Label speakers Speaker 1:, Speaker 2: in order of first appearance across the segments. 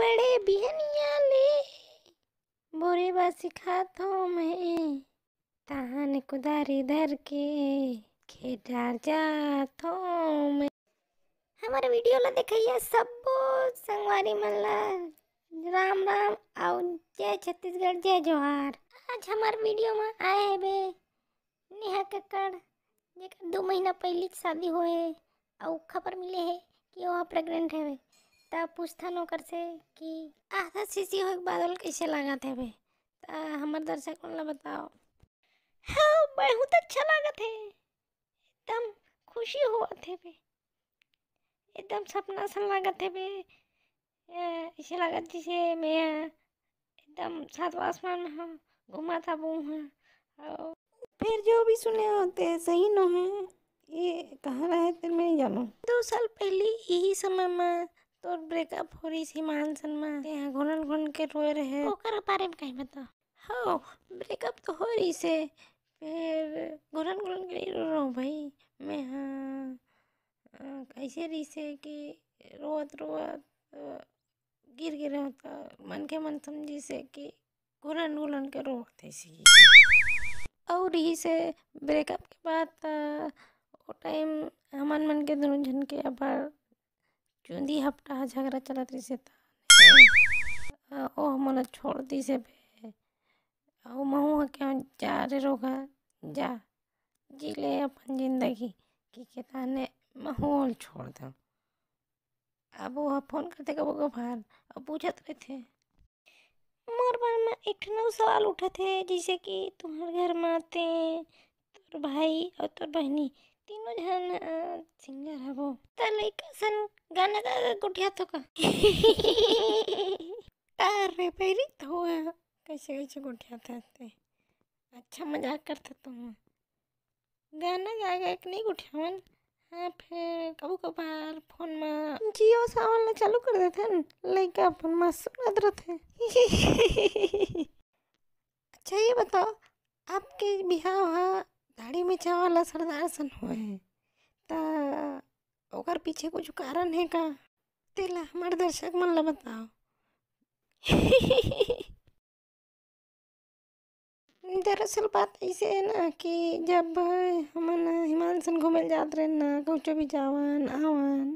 Speaker 1: बड़े बिहनिया ले बोरे बा सिखात हो मैं तहन कुदारी धर के खेडार जात हो मैं हमारे वीडियो ला देखिए सबो संगवारी मन राम राम आओ जय छत्तीसगढ़ जय जोहार आज हमारे वीडियो में आए है बे नेहा कक्कड़ जेकर दो महीना पहले शादी हुए है और खबर मिले है कि वह प्रेग्नेंट है ता पूछता नौकर से कि आधा सीसी हो बादल कैसे लागत है ता हमार दर्शक ला बताओ हाँ बहुत अच्छा लागत है एकदम खुशी हुआ थे है एकदम सपना सा लागत है ऐसे लागत जैसे मैं एकदम सातवा आसमान में हम घुमा था वो और फिर जो भी सुने होते हैं सही न है ये कहाँ रहे थे मैं जानू दो साल पहले यही समय में तोर ब्रेकअप हो रही थी मान सन्मान यहाँ घुनन घुन के रोए रहे वो कर बारे में कहीं बता हाँ ब्रेकअप तो हो रही से फिर घुनन घुन के रो रहा हूँ भाई मैं हाँ, हाँ कैसे रही से कि रोत रोत गिर गिर होता तो मन के मन समझी से कि घुनन घुनन के रोत ऐसी और रही से ब्रेकअप के बाद वो टाइम हमारे मन के दोनों झन के अपार चुंदी हफ्ता झगड़ा चलत रही से ओ मोला छोड़ दी से बे और महू के जा रे रोगा जा जी ले अपन जिंदगी कि के ताने छोड़ दो अब वह फोन करते कब कबो गफार अब पूछत रहे थे मोर बारे में एक नौ सवाल उठा थे जैसे कि तुम्हारे घर में आते हैं तोर भाई और तोर बहनी तीनों जन सिंगर है वो सन का गुटिया तो का पेरी तो कैसे कैसे गुटिया अच्छा मजाक करते तुम तो गाना गा गा एक नहीं गुटिया हाँ फिर कबू कभार फोन में जियो सावन चालू कर देते हैं फोन में अच्छा ये बताओ आपके बिहार दाढ़ी मिचा वाला सरदार सन हो ओकर पीछे कुछ कारण है का तेला हमारे दर्शक मन ला बताओ दरअसल बात ऐसे है ना कि जब हम हिमालय घूमे जात रहे ना कुछ भी जावन आवन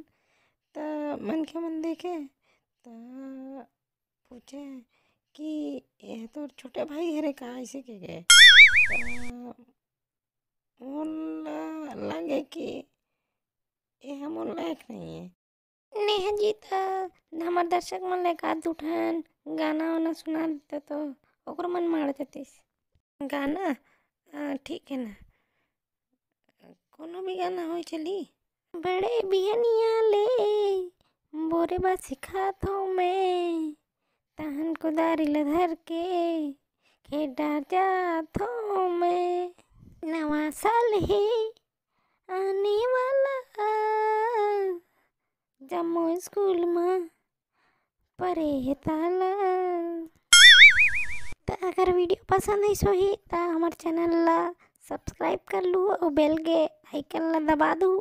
Speaker 1: त मन के मन देखे तो पूछे कि ये तो छोटे भाई है रे का ऐसे के गए लगे कि यह मन लायक नहीं है नेहा जी तो हमार दर्शक मन लायक आज दुठान गाना वाना सुना देते तो ओकर मन मार देते गाना ठीक है ना कोनो भी गाना हो चली बड़े बिहनिया ले बोरे बा सिखा तो मैं तहन को दारी लधर के खेडा जा तो मैं नवा साल ही आने वाला जम्मू स्कूल में परे ताला तो अगर वीडियो पसंद आई सो ही तो हमारे चैनल ला सब्सक्राइब कर लूँ और बेल के आइकन ला दबा दूँ